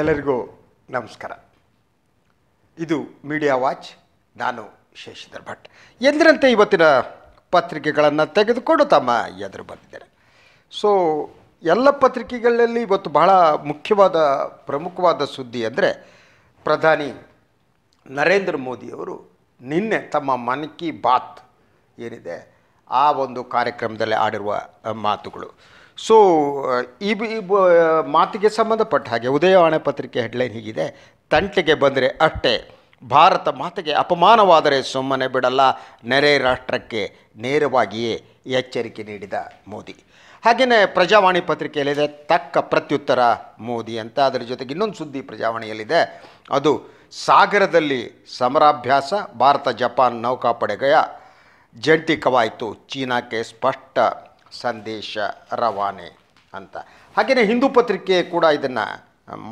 ಎಲ್ಲರಿಗೂ ನಮಸ್ಕಾರ ಇದು ಮೀಡಿಯಾ ವಾಚ್ ನಾನು ಶೇಷಧರ್ ಭಟ್ ಎಂದಿನಂತೆ ಇವತ್ತಿನ ಪತ್ರಿಕೆಗಳನ್ನು ತೆಗೆದುಕೊಂಡು ತಮ್ಮ ಎದುರು ಬಂದಿದ್ದಾರೆ ಸೊ ಎಲ್ಲ ಪತ್ರಿಕೆಗಳಲ್ಲಿ ಇವತ್ತು ಬಹಳ ಮುಖ್ಯವಾದ ಪ್ರಮುಖವಾದ ಸುದ್ದಿ ಅಂದರೆ ಪ್ರಧಾನಿ ನರೇಂದ್ರ ಮೋದಿಯವರು ನಿನ್ನೆ ತಮ್ಮ ಮನ್ ಕಿ ಬಾತ್ ಏನಿದೆ ಆ ಒಂದು ಕಾರ್ಯಕ್ರಮದಲ್ಲಿ ಆಡಿರುವ ಮಾತುಗಳು ಸೊ ಈ ಮಾತಿಗೆ ಸಂಬಂಧಪಟ್ಟ ಹಾಗೆ ಉದಯವಾಣಿ ಪತ್ರಿಕೆ ಹೆಡ್ಲೈನ್ ಹೀಗಿದೆ ತಂಟೆಗೆ ಬಂದರೆ ಅಷ್ಟೇ ಭಾರತ ಮಾತಿಗೆ ಅಪಮಾನವಾದರೆ ಸುಮ್ಮನೆ ಬಿಡಲ್ಲ ನೆರೆ ರಾಷ್ಟ್ರಕ್ಕೆ ನೇರವಾಗಿಯೇ ಎಚ್ಚರಿಕೆ ನೀಡಿದ ಮೋದಿ ಹಾಗೆಯೇ ಪ್ರಜಾವಾಣಿ ಪತ್ರಿಕೆಯಲ್ಲಿದೆ ತಕ್ಕ ಪ್ರತ್ಯುತ್ತರ ಮೋದಿ ಅಂತ ಅದರ ಜೊತೆಗೆ ಇನ್ನೊಂದು ಸುದ್ದಿ ಪ್ರಜಾವಾಣಿಯಲ್ಲಿದೆ ಅದು ಸಾಗರದಲ್ಲಿ ಸಮರಾಭ್ಯಾಸ ಭಾರತ ಜಪಾನ್ ನೌಕಾಪಡೆಗೆಯ ಜಂಟಿ ಕವಾಯಿತು ಚೀನಾಕ್ಕೆ ಸ್ಪಷ್ಟ ಸಂದೇಶ ರವಾನೆ ಅಂತ ಹಾಗೆಯೇ ಹಿಂದೂ ಪತ್ರಿಕೆ ಕೂಡ ಇದನ್ನು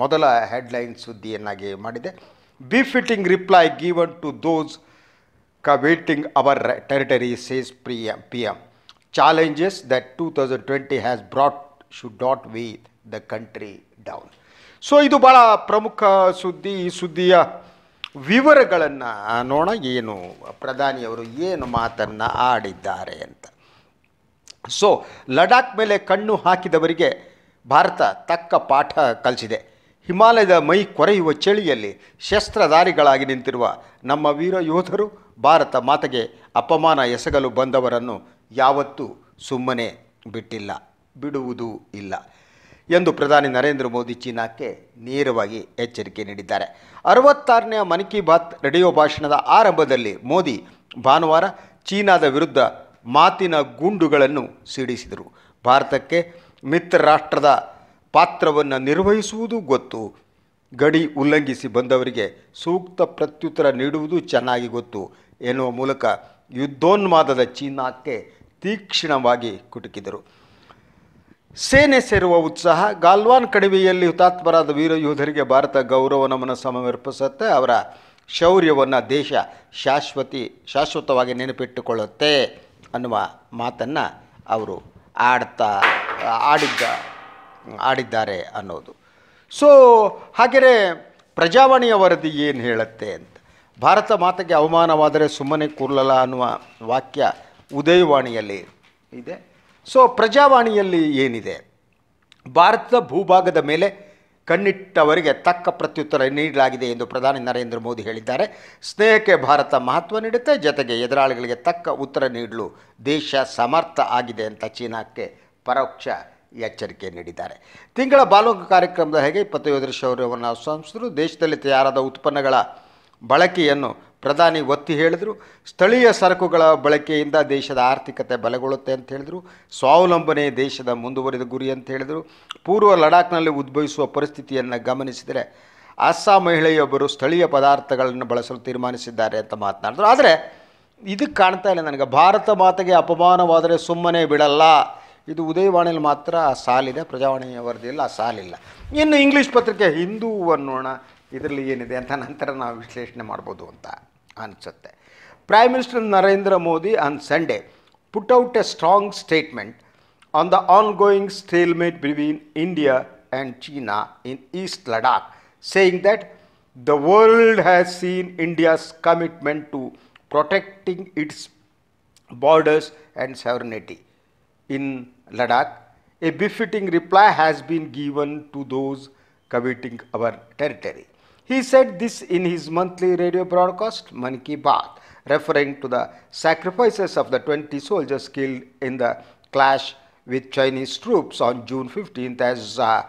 ಮೊದಲ ಹೆಡ್ಲೈನ್ ಸುದ್ದಿಯನ್ನಾಗಿ ಮಾಡಿದೆ befitting reply given to those ಕ ವೇಟಿಂಗ್ ಅವರ್ ಟೆರಿಟರಿ ಸೇಸ್ ಪ್ರಿಯ P M challenges that two thousand twenty has brought should not weigh the country down so ಇದು ಭಾಳ ಪ್ರಮುಖ ಸುದ್ದಿ ಈ ಸುದ್ದಿಯ ವಿವರಗಳನ್ನು ನೋಡೋಣ ಏನು ಪ್ರಧಾನಿಯವರು ಏನು ಮಾತನ್ನು ಆಡಿದ್ದಾರೆ ಅಂತ ಸೊ ಲಡಾಖ್ ಮೇಲೆ ಕಣ್ಣು ಹಾಕಿದವರಿಗೆ ಭಾರತ ತಕ್ಕ ಪಾಠ ಕಲಿಸಿದೆ ಹಿಮಾಲಯದ ಮೈ ಕೊರೆಯುವ ಚಳಿಯಲ್ಲಿ ಶಸ್ತ್ರಧಾರಿಗಳಾಗಿ ನಿಂತಿರುವ ನಮ್ಮ ವೀರ ಯೋಧರು ಭಾರತ ಮಾತೆಗೆ ಅಪಮಾನ ಎಸಗಲು ಬಂದವರನ್ನು ಯಾವತ್ತೂ ಸುಮ್ಮನೆ ಬಿಟ್ಟಿಲ್ಲ ಬಿಡುವುದೂ ಇಲ್ಲ ಎಂದು ಪ್ರಧಾನಿ ನರೇಂದ್ರ ಮೋದಿ ಚೀನಾಕ್ಕೆ ನೇರವಾಗಿ ಎಚ್ಚರಿಕೆ ನೀಡಿದ್ದಾರೆ ಅರವತ್ತಾರನೇ ಮನ್ ಕಿ ಬಾತ್ ರೇಡಿಯೋ ಭಾಷಣದ ಆರಂಭದಲ್ಲಿ ಮೋದಿ ಭಾನುವಾರ ಚೀನಾದ ವಿರುದ್ಧ ಮಾತಿನ ಗುಂಡುಗಳನ್ನು ಸಿಡಿಸಿದರು ಭಾರತಕ್ಕೆ ಮಿತ್ರ ರಾಷ್ಟ್ರದ ಪಾತ್ರವನ್ನು ನಿರ್ವಹಿಸುವುದು ಗೊತ್ತು ಗಡಿ ಉಲ್ಲಂಘಿಸಿ ಬಂದವರಿಗೆ ಸೂಕ್ತ ಪ್ರತ್ಯುತ್ತರ ನೀಡುವುದು ಚೆನ್ನಾಗಿ ಗೊತ್ತು ಎನ್ನುವ ಮೂಲಕ ಯುದ್ಧೋನ್ಮಾದದ ಚೀನಾಕ್ಕೆ ತೀಕ್ಷ್ಣವಾಗಿ ಕುಟುಕಿದರು ಸೇನೆ ಸೇರುವ ಉತ್ಸಾಹ ಗಾಲ್ವಾನ್ ಕಣಿವೆಯಲ್ಲಿ ಹುತಾತ್ಮರಾದ ವೀರ ಯೋಧರಿಗೆ ಭಾರತ ಗೌರವ ನಮನ ಸಮರ್ಪಿಸುತ್ತೆ ಅವರ ಶೌರ್ಯವನ್ನು ದೇಶ ಶಾಶ್ವತಿ ಶಾಶ್ವತವಾಗಿ ನೆನಪಿಟ್ಟುಕೊಳ್ಳುತ್ತೆ ಅನ್ನುವ ಮಾತನ್ನು ಅವರು ಆಡ್ತಾ ಆಡಿದ್ದ ಆಡಿದ್ದಾರೆ ಅನ್ನೋದು ಸೊ ಹಾಗೆಯೇ ಪ್ರಜಾವಾಣಿಯ ವರದಿ ಏನು ಹೇಳುತ್ತೆ ಅಂತ ಭಾರತ ಮಾತೆಗೆ ಅವಮಾನವಾದರೆ ಸುಮ್ಮನೆ ಕೂರ್ಲಲ್ಲ ಅನ್ನುವ ವಾಕ್ಯ ಉದಯವಾಣಿಯಲ್ಲಿ ಇದೆ ಸೊ ಪ್ರಜಾವಾಣಿಯಲ್ಲಿ ಏನಿದೆ ಭಾರತದ ಭೂಭಾಗದ ಮೇಲೆ ಕಣ್ಣಿಟ್ಟವರಿಗೆ ತಕ್ಕ ಪ್ರತ್ಯುತ್ತರ ನೀಡಲಾಗಿದೆ ಎಂದು ಪ್ರಧಾನಿ ನರೇಂದ್ರ ಮೋದಿ ಹೇಳಿದ್ದಾರೆ ಸ್ನೇಹಕ್ಕೆ ಭಾರತ ಮಹತ್ವ ನೀಡುತ್ತೆ ಜೊತೆಗೆ ಎದುರಾಳಿಗಳಿಗೆ ತಕ್ಕ ಉತ್ತರ ನೀಡಲು ದೇಶ ಸಮರ್ಥ ಆಗಿದೆ ಅಂತ ಚೀನಾಕ್ಕೆ ಪರೋಕ್ಷ ಎಚ್ಚರಿಕೆ ನೀಡಿದ್ದಾರೆ ತಿಂಗಳ ಬಾಲೋಕ ಕಾರ್ಯಕ್ರಮದ ಹೇಗೆ ಇಪ್ಪತ್ತೈದು ಶೌರ್ಯವನ್ನು ಸಂಸ್ಥರು ದೇಶದಲ್ಲಿ ತಯಾರಾದ ಉತ್ಪನ್ನಗಳ ಬಳಕೆಯನ್ನು ಪ್ರಧಾನಿ ಒತ್ತಿ ಹೇಳಿದರು ಸ್ಥಳೀಯ ಸರಕುಗಳ ಬಳಕೆಯಿಂದ ದೇಶದ ಆರ್ಥಿಕತೆ ಬಲಗೊಳ್ಳುತ್ತೆ ಅಂತ ಹೇಳಿದರು ಸ್ವಾವಲಂಬನೆ ದೇಶದ ಮುಂದುವರಿದ ಗುರಿ ಅಂತ ಹೇಳಿದರು ಪೂರ್ವ ಲಡಾಖ್ನಲ್ಲಿ ಉದ್ಭವಿಸುವ ಪರಿಸ್ಥಿತಿಯನ್ನು ಗಮನಿಸಿದರೆ ಅಸ್ಸಾಂ ಮಹಿಳೆಯೊಬ್ಬರು ಸ್ಥಳೀಯ ಪದಾರ್ಥಗಳನ್ನು ಬಳಸಲು ತೀರ್ಮಾನಿಸಿದ್ದಾರೆ ಅಂತ ಮಾತನಾಡಿದ್ರು ಆದರೆ ಇದಕ್ಕೆ ಕಾಣ್ತಾ ಇಲ್ಲ ನನಗೆ ಭಾರತ ಮಾತೆಗೆ ಅಪಮಾನವಾದರೆ ಸುಮ್ಮನೆ ಬಿಡಲ್ಲ ಇದು ಉದಯವಾಣಿಯಲ್ಲಿ ಮಾತ್ರ ಸಾಲಿದೆ ಪ್ರಜಾವಾಣಿಯ ವರದಿಯಲ್ಲಿ ಆ ಸಾಲಿಲ್ಲ ಇನ್ನು ಇಂಗ್ಲೀಷ್ ಪತ್ರಿಕೆ ಹಿಂದೂ ಅನ್ನೋಣ ಇದರಲ್ಲಿ ಏನಿದೆ ಅಂತ ನಂತರ ನಾವು ವಿಶ್ಲೇಷಣೆ ಮಾಡ್ಬೋದು ಅಂತ Prime Minister Narendra Modi on Sunday put out a strong statement on the ongoing stalemate between India and China in East Ladakh, saying that the world has seen India's commitment to protecting its borders and sovereignty in Ladakh. A befitting reply has been given to those coveting our territory. He said this in his monthly radio broadcast, Man Ki Baat, referring to the sacrifices of the 20 soldiers killed in the clash with Chinese troops on June 15th as uh,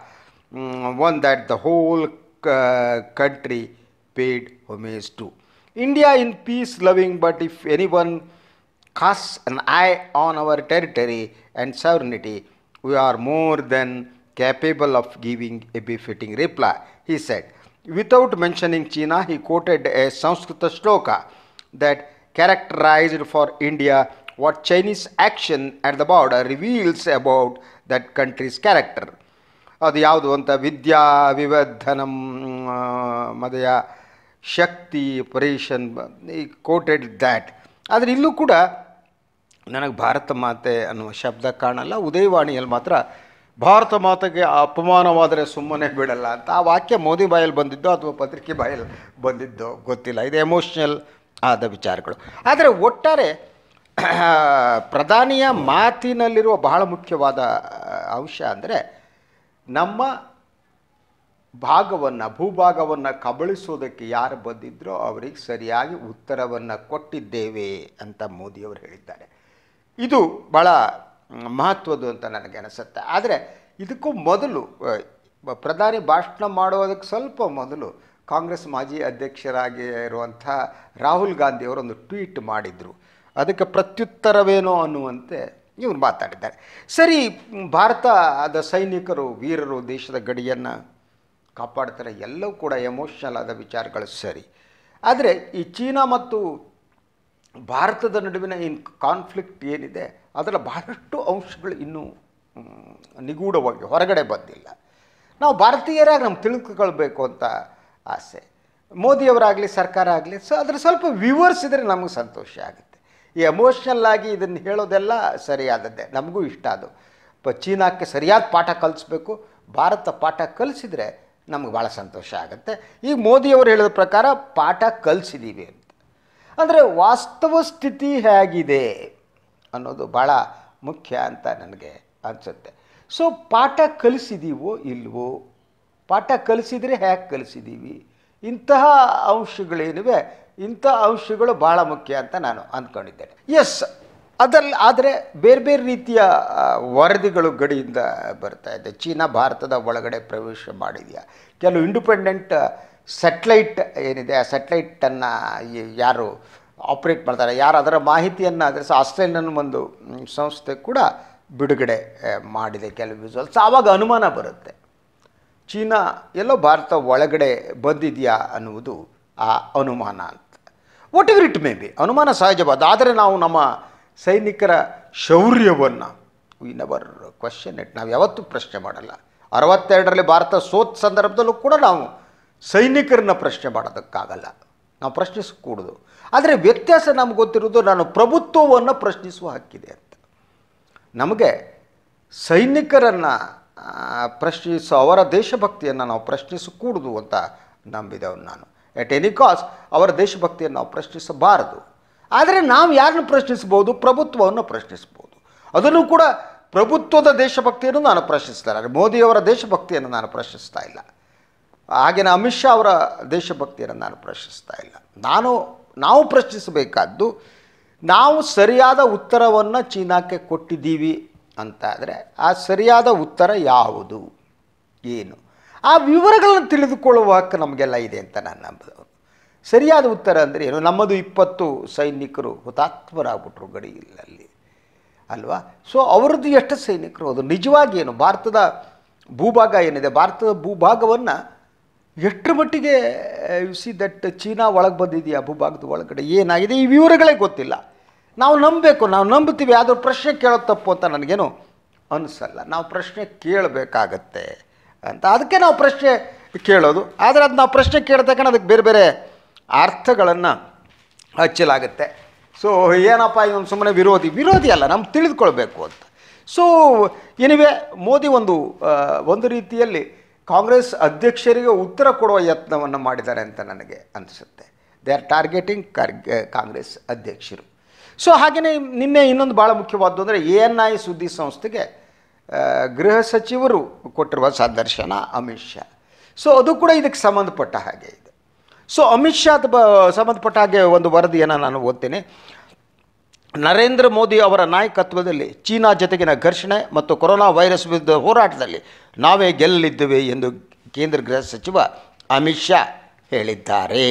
one that the whole uh, country paid homage to. India in peace loving, but if anyone casts an eye on our territory and sovereignty, we are more than capable of giving a befitting reply, he said. Without mentioning China, he quoted a Sanskrit shloka that characterized for India what Chinese action at the border reveals about that country's character. ಅದು ಯಾವುದು ಅಂತ ವಿದ್ಯಾ ವಿವರ್ಧನಂ ಮದಯ ಶಕ್ತಿ ಪರೇಷನ್ ಈ coated that ಆದರೆ ಇಲ್ಲೂ ಕೂಡ ನನಗೆ ಭಾರತ ಮಾತೆ ಅನ್ನುವ ಶಬ್ದ ಕಾಣಲ್ಲ ಉದಯವಾಣಿಯಲ್ಲಿ ಮಾತ್ರ ಭಾರತ ಮಾತೆಗೆ ಅಪಮಾನವಾದರೆ ಸುಮ್ಮನೆ ಬಿಡಲ್ಲ ಅಂತ ಆ ವಾಕ್ಯ ಮೋದಿ ಬಾಯಲ್ಲಿ ಬಂದಿದ್ದೋ ಅಥವಾ ಪತ್ರಿಕೆ ಬಾಯಲ್ಲಿ ಬಂದಿದ್ದೋ ಗೊತ್ತಿಲ್ಲ ಇದು ಎಮೋಷ್ನಲ್ ಆದ ವಿಚಾರಗಳು ಆದರೆ ಒಟ್ಟಾರೆ ಪ್ರಧಾನಿಯ ಮಾತಿನಲ್ಲಿರುವ ಬಹಳ ಮುಖ್ಯವಾದ ಅಂಶ ಅಂದರೆ ನಮ್ಮ ಭಾಗವನ್ನು ಭೂಭಾಗವನ್ನು ಕಬಳಿಸೋದಕ್ಕೆ ಯಾರು ಬಂದಿದ್ದರೋ ಅವರಿಗೆ ಸರಿಯಾಗಿ ಉತ್ತರವನ್ನು ಕೊಟ್ಟಿದ್ದೇವೆ ಅಂತ ಮೋದಿಯವರು ಹೇಳಿದ್ದಾರೆ ಇದು ಭಾಳ ಮಹತ್ವದ್ದು ಅಂತ ನನಗೆ ಅನಿಸುತ್ತೆ ಆದರೆ ಇದಕ್ಕೂ ಮೊದಲು ಪ್ರಧಾನಿ ಭಾಷಣ ಮಾಡೋದಕ್ಕೆ ಸ್ವಲ್ಪ ಮೊದಲು ಕಾಂಗ್ರೆಸ್ ಮಾಜಿ ಅಧ್ಯಕ್ಷರಾಗಿ ಇರುವಂಥ ರಾಹುಲ್ ಗಾಂಧಿಯವರು ಒಂದು ಟ್ವೀಟ್ ಮಾಡಿದರು ಅದಕ್ಕೆ ಪ್ರತ್ಯುತ್ತರವೇನೋ ಅನ್ನುವಂತೆ ಇವರು ಮಾತಾಡಿದ್ದಾರೆ ಸರಿ ಭಾರತ ಸೈನಿಕರು ವೀರರು ದೇಶದ ಗಡಿಯನ್ನು ಕಾಪಾಡ್ತಾರೆ ಎಲ್ಲವೂ ಕೂಡ ಎಮೋಷ್ನಲ್ ಆದ ವಿಚಾರಗಳು ಸರಿ ಆದರೆ ಈ ಚೀನಾ ಮತ್ತು ಭಾರತದ ನಡುವಿನ ಏನು ಕಾನ್ಫ್ಲಿಕ್ಟ್ ಏನಿದೆ ಅದರ ಬಹಳಷ್ಟು ಅಂಶಗಳು ಇನ್ನೂ ನಿಗೂಢವಾಗಿ ಹೊರಗಡೆ ಬಂದಿಲ್ಲ ನಾವು ಭಾರತೀಯರಾಗಿ ನಮ್ಮ ತಿಳ್ಕೊಳ್ಬೇಕು ಅಂತ ಆಸೆ ಮೋದಿಯವರಾಗಲಿ ಸರ್ಕಾರ ಆಗಲಿ ಸೊ ಅದರ ಸ್ವಲ್ಪ ವಿವರಿಸಿದರೆ ನಮಗೆ ಸಂತೋಷ ಆಗುತ್ತೆ ಈ ಎಮೋಷ್ನಲ್ ಆಗಿ ಇದನ್ನು ಹೇಳೋದೆಲ್ಲ ಸರಿಯಾದದ್ದೇ ನಮಗೂ ಇಷ್ಟ ಅದು ಚೀನಾಕ್ಕೆ ಸರಿಯಾದ ಪಾಠ ಕಲಿಸ್ಬೇಕು ಭಾರತ ಪಾಠ ಕಲಿಸಿದರೆ ನಮ್ಗೆ ಭಾಳ ಸಂತೋಷ ಆಗುತ್ತೆ ಈಗ ಮೋದಿಯವರು ಹೇಳಿದ ಪ್ರಕಾರ ಪಾಠ ಕಲಿಸಿದ್ದೀವಿ ಅಂತ ಅಂದರೆ ವಾಸ್ತವ ಸ್ಥಿತಿ ಹೇಗಿದೆ ಅನ್ನೋದು ಭಾಳ ಮುಖ್ಯ ಅಂತ ನನಗೆ ಅನಿಸುತ್ತೆ ಸೊ ಪಾಠ ಕಲಿಸಿದ್ದೀವೋ ಇಲ್ವೋ ಪಾಠ ಕಲಿಸಿದರೆ ಹೇಗೆ ಕಲಿಸಿದ್ದೀವಿ ಇಂತಹ ಅಂಶಗಳೇನಿವೆ ಇಂಥ ಅಂಶಗಳು ಭಾಳ ಮುಖ್ಯ ಅಂತ ನಾನು ಅಂದ್ಕೊಂಡಿದ್ದೇನೆ ಎಸ್ ಅದರಲ್ಲಿ ಆದರೆ ಬೇರೆ ಬೇರೆ ರೀತಿಯ ವರದಿಗಳು ಗಡಿಯಿಂದ ಬರ್ತಾ ಇದೆ ಚೀನಾ ಭಾರತದ ಒಳಗಡೆ ಪ್ರವೇಶ ಮಾಡಿದೆಯಾ ಕೆಲವು ಇಂಡಿಪೆಂಡೆಂಟ್ ಸೆಟ್ಲೈಟ್ ಏನಿದೆ ಆ ಸ್ಯಾಟ್ಲೈಟನ್ನು ಯಾರು ಆಪ್ರೇಟ್ ಮಾಡ್ತಾರೆ ಯಾರು ಅದರ ಮಾಹಿತಿಯನ್ನು ಅದರ ಆಸ್ಟ್ರೇಲಿಯನ್ ಒಂದು ಸಂಸ್ಥೆ ಕೂಡ ಬಿಡುಗಡೆ ಮಾಡಿದೆ ಕೆಲವು ವಿಜುವಲ್ಸ್ ಆವಾಗ ಅನುಮಾನ ಬರುತ್ತೆ ಚೀನಾ ಎಲ್ಲೋ ಭಾರತ ಒಳಗಡೆ ಬಂದಿದೆಯಾ ಅನ್ನುವುದು ಆ ಅನುಮಾನ ಅಂತ whatever it may be ಅನುಮಾನ ಸಹಜವಾದ ಆದರೆ ನಾವು ನಮ್ಮ ಸೈನಿಕರ ಶೌರ್ಯವನ್ನು ವಿ ನೆವರ್ ಕ್ವಶನ್ ಇಟ್ ನಾವು ಯಾವತ್ತೂ ಪ್ರಶ್ನೆ ಮಾಡಲ್ಲ ಅರವತ್ತೆರಡರಲ್ಲಿ ಭಾರತ ಸೋತ್ ಸಂದರ್ಭದಲ್ಲೂ ಕೂಡ ನಾವು ಸೈನಿಕರನ್ನ ಪ್ರಶ್ನೆ ಮಾಡೋದಕ್ಕಾಗಲ್ಲ ನಾವು ಪ್ರಶ್ನಿಸಕೂಡುದು ಆದರೆ ವ್ಯತ್ಯಾಸ ನಮ್ಗೆ ಗೊತ್ತಿರೋದು ನಾನು ಪ್ರಭುತ್ವವನ್ನು ಪ್ರಶ್ನಿಸುವ ಹಕ್ಕಿದೆ ಅಂತ ನಮಗೆ ಸೈನಿಕರನ್ನು ಪ್ರಶ್ನಿಸೋ ಅವರ ದೇಶಭಕ್ತಿಯನ್ನು ನಾವು ಪ್ರಶ್ನಿಸಕೂಡುದು ಅಂತ ನಂಬಿದೆವನು ನಾನು ಎಟ್ ಎನಿ ಕಾಸ್ ಅವರ ದೇಶಭಕ್ತಿಯನ್ನು ನಾವು ಪ್ರಶ್ನಿಸಬಾರದು ಆದರೆ ನಾವು ಯಾರನ್ನು ಪ್ರಶ್ನಿಸ್ಬೋದು ಪ್ರಭುತ್ವವನ್ನು ಪ್ರಶ್ನಿಸ್ಬೋದು ಅದನ್ನು ಕೂಡ ಪ್ರಭುತ್ವದ ದೇಶಭಕ್ತಿಯನ್ನು ನಾನು ಪ್ರಶ್ನಿಸ್ತಾ ಮೋದಿಯವರ ದೇಶಭಕ್ತಿಯನ್ನು ನಾನು ಪ್ರಶ್ನಿಸ್ತಾ ಇಲ್ಲ ಆಗಿನ ಅಮಿತ್ ಶಾ ಅವರ ದೇಶಭಕ್ತಿಯನ್ನು ನಾನು ಪ್ರಶ್ನಿಸ್ತಾ ಇಲ್ಲ ನಾನು ನಾವು ಪ್ರಶ್ನಿಸಬೇಕಾದ್ದು ನಾವು ಸರಿಯಾದ ಉತ್ತರವನ್ನು ಚೀನಾಕ್ಕೆ ಕೊಟ್ಟಿದ್ದೀವಿ ಅಂತಾದರೆ ಆ ಸರಿಯಾದ ಉತ್ತರ ಯಾವುದು ಏನು ಆ ವಿವರಗಳನ್ನು ತಿಳಿದುಕೊಳ್ಳುವ ಹಕ್ಕು ನಮಗೆಲ್ಲ ಇದೆ ಅಂತ ನಾನು ನಂಬ ಸರಿಯಾದ ಉತ್ತರ ಅಂದರೆ ಏನು ನಮ್ಮದು ಇಪ್ಪತ್ತು ಸೈನಿಕರು ಹುತಾತ್ಮರಾಗ್ಬಿಟ್ರು ಗಡಿಯಲ್ಲಿ ಅಲ್ವಾ ಸೊ ಅವ್ರದ್ದು ಎಷ್ಟು ಸೈನಿಕರು ಅದು ನಿಜವಾಗಿ ಏನು ಭಾರತದ ಭೂಭಾಗ ಏನಿದೆ ಭಾರತದ ಭೂಭಾಗವನ್ನು ಎಷ್ಟರ ಮಟ್ಟಿಗೆ ಯು ಸಿ ದಟ್ ಚೀನಾ ಒಳಗೆ ಬಂದಿದೆಯಾ ಭೂಭಾಗದ ಒಳಗಡೆ ಏನಾಗಿದೆ ಈ ವಿವರಗಳೇ ಗೊತ್ತಿಲ್ಲ ನಾವು ನಂಬಬೇಕು ನಾವು ನಂಬುತ್ತೀವಿ ಆದರೂ ಪ್ರಶ್ನೆ ಕೇಳೋದು ತಪ್ಪು ಅಂತ ನನಗೇನು ಅನಿಸಲ್ಲ ನಾವು ಪ್ರಶ್ನೆ ಕೇಳಬೇಕಾಗತ್ತೆ ಅಂತ ಅದಕ್ಕೆ ನಾವು ಪ್ರಶ್ನೆ ಕೇಳೋದು ಆದರೆ ಅದು ನಾವು ಪ್ರಶ್ನೆ ಕೇಳ್ತಕ್ಕಂಥ ಅದಕ್ಕೆ ಬೇರೆ ಬೇರೆ ಅರ್ಥಗಳನ್ನು ಹಚ್ಚಲಾಗುತ್ತೆ ಸೊ ಏನಪ್ಪ ಇವನು ಸುಮ್ಮನೆ ವಿರೋಧಿ ವಿರೋಧಿ ಅಲ್ಲ ನಮ್ಗೆ ತಿಳಿದುಕೊಳ್ಬೇಕು ಅಂತ ಸೊ ಏನಿವೆ ಮೋದಿ ಒಂದು uh, ಒಂದು ರೀತಿಯಲ್ಲಿ ಕಾಂಗ್ರೆಸ್ ಅಧ್ಯಕ್ಷರಿಗೆ ಉತ್ತರ ಕೊಡುವ ಯತ್ನವನ್ನು ಮಾಡಿದ್ದಾರೆ ಅಂತ ನನಗೆ ಅನಿಸುತ್ತೆ ದೇ ಆರ್ ಟಾರ್ಗೆಟಿಂಗ್ ಕಾಂಗ್ರೆಸ್ ಅಧ್ಯಕ್ಷರು ಸೊ ಹಾಗೆಯೇ ನಿನ್ನೆ ಇನ್ನೊಂದು ಭಾಳ ಮುಖ್ಯವಾದ್ದು ಅಂದರೆ ಎ ಎನ್ ಐ ಸುದ್ದಿ ಸಂಸ್ಥೆಗೆ ಗೃಹ ಸಚಿವರು ಕೊಟ್ಟಿರುವ ಸಂದರ್ಶನ ಅಮಿತ್ ಶಾ ಸೊ ಅದು ಕೂಡ ಇದಕ್ಕೆ ಸಂಬಂಧಪಟ್ಟ ಹಾಗೆ ಇದೆ ಸೊ ಅಮಿತ್ ಶಾ ಸಂಬಂಧಪಟ್ಟ ಹಾಗೆ ಒಂದು ವರದಿಯನ್ನು ನಾನು ಓದ್ತೇನೆ ನರೇಂದ್ರ ಮೋದಿ ಅವರ ನಾಯಕತ್ವದಲ್ಲಿ ಚೀನಾ ಜತೆಗಿನ ಘರ್ಷಣೆ ಮತ್ತು ಕೊರೋನಾ ವೈರಸ್ ವಿರುದ್ಧ ಹೋರಾಟದಲ್ಲಿ ನಾವೇ ಗೆಲ್ಲಲಿದ್ದೇವೆ ಎಂದು ಕೇಂದ್ರ ಗೃಹ ಸಚಿವ ಅಮಿತ್ ಶಾ ಹೇಳಿದ್ದಾರೆ